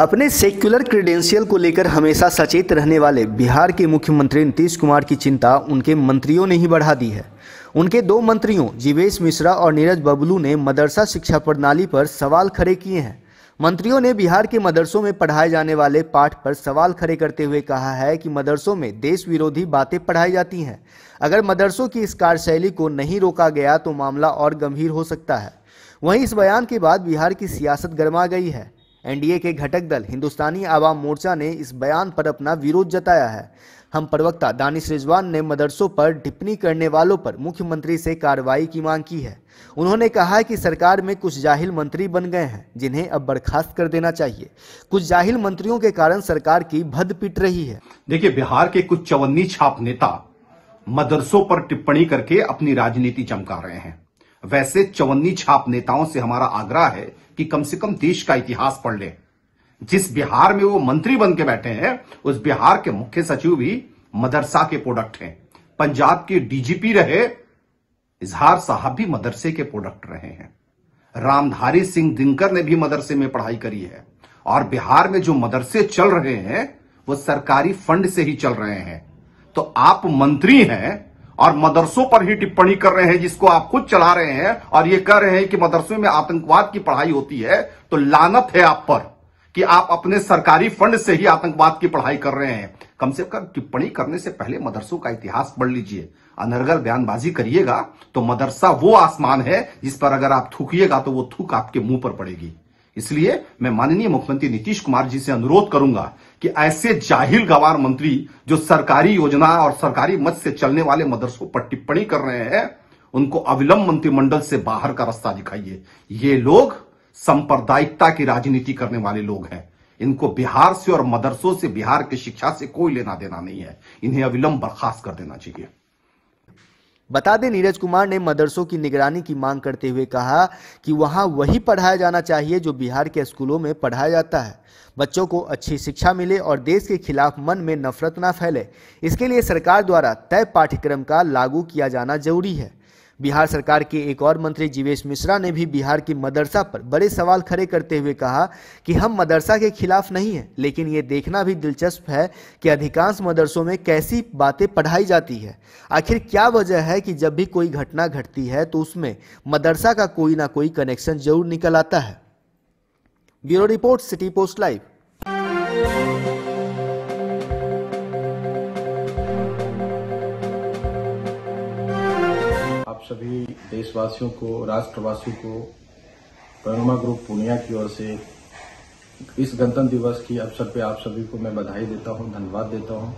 अपने secular credential को लेकर हमेशा सचेत रहने वाले बिहार के मुख्यमंत्री नीतीश कुमार की चिंता उनके मंत्रियों ने ही बढ़ा दी है उनके दो मंत्रियों जीवेश मिश्रा और नीरज बबलू ने मदरसा शिक्षा प्रणाली पर सवाल खड़े किए हैं मंत्रियों ने बिहार के मदरसों में पढ़ाए जाने वाले पाठ पर सवाल खड़े करते हुए कहा है कि मदरसों में देश विरोधी बातें पढ़ाई जाती हैं अगर मदरसों की इस कार्यशैली को नहीं रोका गया तो मामला और गंभीर हो सकता है वहीं इस बयान के बाद बिहार की सियासत गरमा गई है एनडीए के घटक दल हिंदुस्तानी आवाम मोर्चा ने इस बयान पर अपना विरोध जताया है हम प्रवक्ता दानिश रिजवान ने मदरसों पर टिप्पणी करने वालों पर मुख्यमंत्री से कार्रवाई की मांग की है उन्होंने कहा है कि सरकार में कुछ जाहिल मंत्री बन गए हैं जिन्हें अब बर्खास्त कर देना चाहिए कुछ जाहिल मंत्रियों के कारण सरकार की भद पिट रही है देखिए बिहार के कुछ चवन्नी छाप नेता मदरसों पर टिप्पणी करके अपनी राजनीति चमका रहे हैं वैसे चवन्नी छाप नेताओं से हमारा आग्रह है कि कम से कम देश का इतिहास पढ़ लें जिस बिहार में वो मंत्री बन के बैठे हैं उस बिहार के मुख्य सचिव भी मदरसा के प्रोडक्ट हैं पंजाब के डीजीपी रहे इजहार साहब भी मदरसे के प्रोडक्ट रहे हैं रामधारी सिंह दिनकर ने भी मदरसे में पढ़ाई करी है और बिहार में जो मदरसे चल रहे हैं वो सरकारी फंड से ही चल रहे हैं तो आप मंत्री हैं और मदरसों पर ही टिप्पणी कर रहे हैं जिसको आप खुद चला रहे हैं और ये कह रहे हैं कि मदरसों में आतंकवाद की पढ़ाई होती है तो लानत है आप पर कि आप अपने सरकारी फंड से ही आतंकवाद की पढ़ाई कर रहे हैं कम से कम टिप्पणी करने से पहले मदरसों का इतिहास पढ़ लीजिए अनर्गल बयानबाजी करिएगा तो मदरसा वो आसमान है जिस पर अगर आप थूकिएगा तो वो थूक आपके मुंह पर पड़ेगी इसलिए मैं माननीय मुख्यमंत्री नीतीश कुमार जी से अनुरोध करूंगा कि ऐसे जाहिल गवार मंत्री जो सरकारी योजना और सरकारी मत से चलने वाले मदरसों पर टिप्पणी कर रहे हैं उनको अविलंब मंत्रिमंडल से बाहर का रास्ता दिखाइए ये लोग सांप्रदायिकता की राजनीति करने वाले लोग हैं इनको बिहार से और मदरसों से बिहार की शिक्षा से कोई लेना देना नहीं है इन्हें अविलंब बर्खास्त कर देना चाहिए बता दें नीरज कुमार ने मदरसों की निगरानी की मांग करते हुए कहा कि वहां वही पढ़ाया जाना चाहिए जो बिहार के स्कूलों में पढ़ाया जाता है बच्चों को अच्छी शिक्षा मिले और देश के खिलाफ मन में नफरत ना फैले इसके लिए सरकार द्वारा तय पाठ्यक्रम का लागू किया जाना जरूरी है बिहार सरकार के एक और मंत्री जीवेश मिश्रा ने भी बिहार की मदरसा पर बड़े सवाल खड़े करते हुए कहा कि हम मदरसा के खिलाफ नहीं हैं लेकिन ये देखना भी दिलचस्प है कि अधिकांश मदरसों में कैसी बातें पढ़ाई जाती है आखिर क्या वजह है कि जब भी कोई घटना घटती है तो उसमें मदरसा का कोई ना कोई कनेक्शन जरूर निकल आता है bureau report city post live आप सभी देशवासियों को राष्ट्रवासियों को परिमा ग्रुप पूर्णिया की ओर से इस गणतंत्र दिवस के अवसर पे आप सभी को मैं बधाई देता हूं धन्यवाद देता हूं